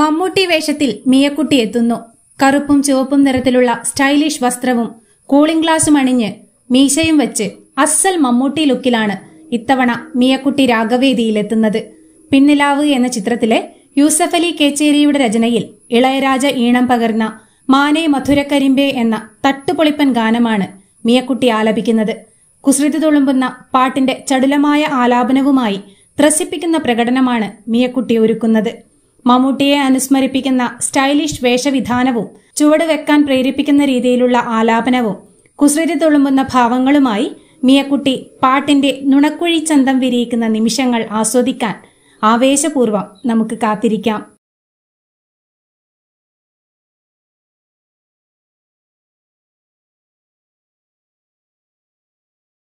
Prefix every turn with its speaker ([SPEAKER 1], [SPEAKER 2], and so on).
[SPEAKER 1] മമ്മൂട്ടി
[SPEAKER 2] വേഷത്തിൽ മിയക്കുട്ടി എത്തുന്നു കറുപ്പും ചുവപ്പും നിറത്തിലുള്ള സ്റ്റൈലിഷ് വസ്ത്രവും കൂളിംഗ് ഗ്ലാസും അണിഞ്ഞ് മീശയും വെച്ച് അസ്സൽ മമ്മൂട്ടി ലുക്കിലാണ് ഇത്തവണ മിയക്കുട്ടി രാഗവേദിയിലെത്തുന്നത് പിന്നിലാവ് എന്ന ചിത്രത്തിലെ യൂസഫ് അലി കേച്ചേരിയുടെ രചനയിൽ ഇളയരാജ ഈണം പകർന്ന മാനേ മധുരക്കരിമ്പേ എന്ന തട്ടുപൊളിപ്പൻ ഗാനമാണ് മിയക്കുട്ടി ആലപിക്കുന്നത് കുസൃതി തുളുമ്പുന്ന പാട്ടിന്റെ ചടുലമായ ആലാപനവുമായി ത്രസിപ്പിക്കുന്ന പ്രകടനമാണ് മിയക്കുട്ടി ഒരുക്കുന്നത് മമ്മൂട്ടിയെ അനുസ്മരിപ്പിക്കുന്ന സ്റ്റൈലിഷ് വേഷവിധാനവും ചുവട് വെക്കാൻ പ്രേരിപ്പിക്കുന്ന രീതിയിലുള്ള ആലാപനവും കുസൃതി തുളുമ്പുന്ന ഭാവങ്ങളുമായി മിയക്കുട്ടി പാട്ടിന്റെ നുണക്കുഴി ചന്തം വിരിയിക്കുന്ന നിമിഷങ്ങൾ ആസ്വദിക്കാൻ ആവേശപൂർവ്വം നമുക്ക് കാത്തിരിക്കാം